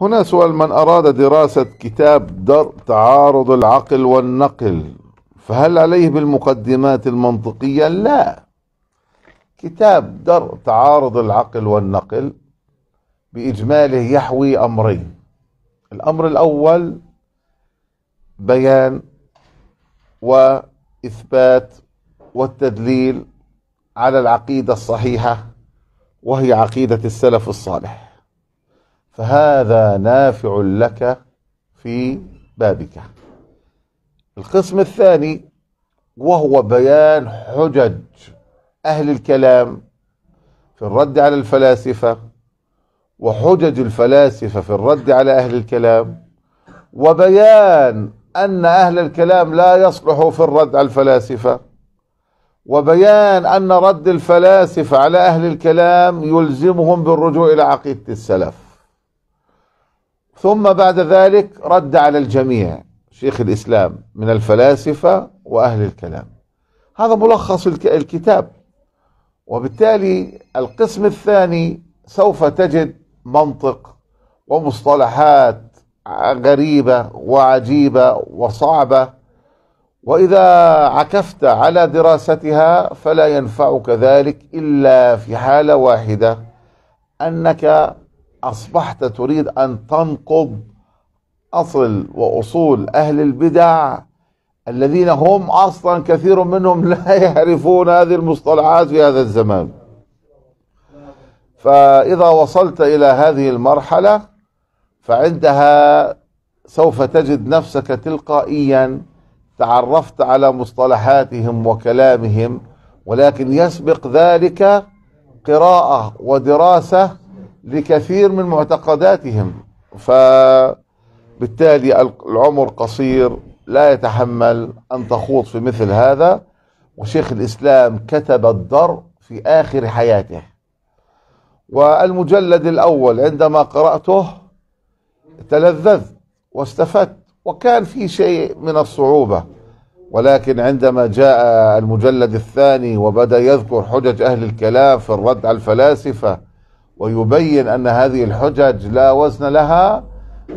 هنا سؤال من أراد دراسة كتاب درء تعارض العقل والنقل فهل عليه بالمقدمات المنطقية؟ لا كتاب درء تعارض العقل والنقل بإجماله يحوي أمرين الأمر الأول بيان وإثبات والتدليل على العقيدة الصحيحة وهي عقيدة السلف الصالح فهذا نافع لك في بابك القسم الثاني وهو بيان حجج أهل الكلام في الرد على الفلاسفة وحجج الفلاسفة في الرد على أهل الكلام وبيان أن أهل الكلام لا يصلح في الرد على الفلاسفة وبيان أن رد الفلاسفة على أهل الكلام يلزمهم بالرجوع إلى عقيدة السلف ثم بعد ذلك رد على الجميع شيخ الإسلام من الفلاسفة وأهل الكلام هذا ملخص الكتاب وبالتالي القسم الثاني سوف تجد منطق ومصطلحات غريبة وعجيبة وصعبة وإذا عكفت على دراستها فلا ينفعك ذلك إلا في حالة واحدة أنك أصبحت تريد أن تنقض أصل وأصول أهل البدع الذين هم أصلا كثير منهم لا يعرفون هذه المصطلحات في هذا الزمان فإذا وصلت إلى هذه المرحلة فعندها سوف تجد نفسك تلقائيا تعرفت على مصطلحاتهم وكلامهم ولكن يسبق ذلك قراءة ودراسة لكثير من معتقداتهم فبالتالي العمر قصير لا يتحمل أن تخوض في مثل هذا وشيخ الإسلام كتب الدرء في آخر حياته والمجلد الأول عندما قرأته تلذذت واستفدت وكان في شيء من الصعوبة ولكن عندما جاء المجلد الثاني وبدأ يذكر حجج أهل الكلام في الرد على الفلاسفة ويبين أن هذه الحجج لا وزن لها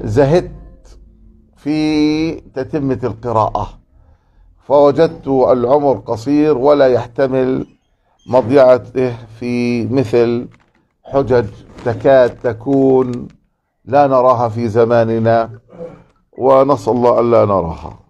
زهدت في تتمة القراءة فوجدت العمر قصير ولا يحتمل مضيعته في مثل حجج تكاد تكون لا نراها في زماننا ونسأل الله ألا نراها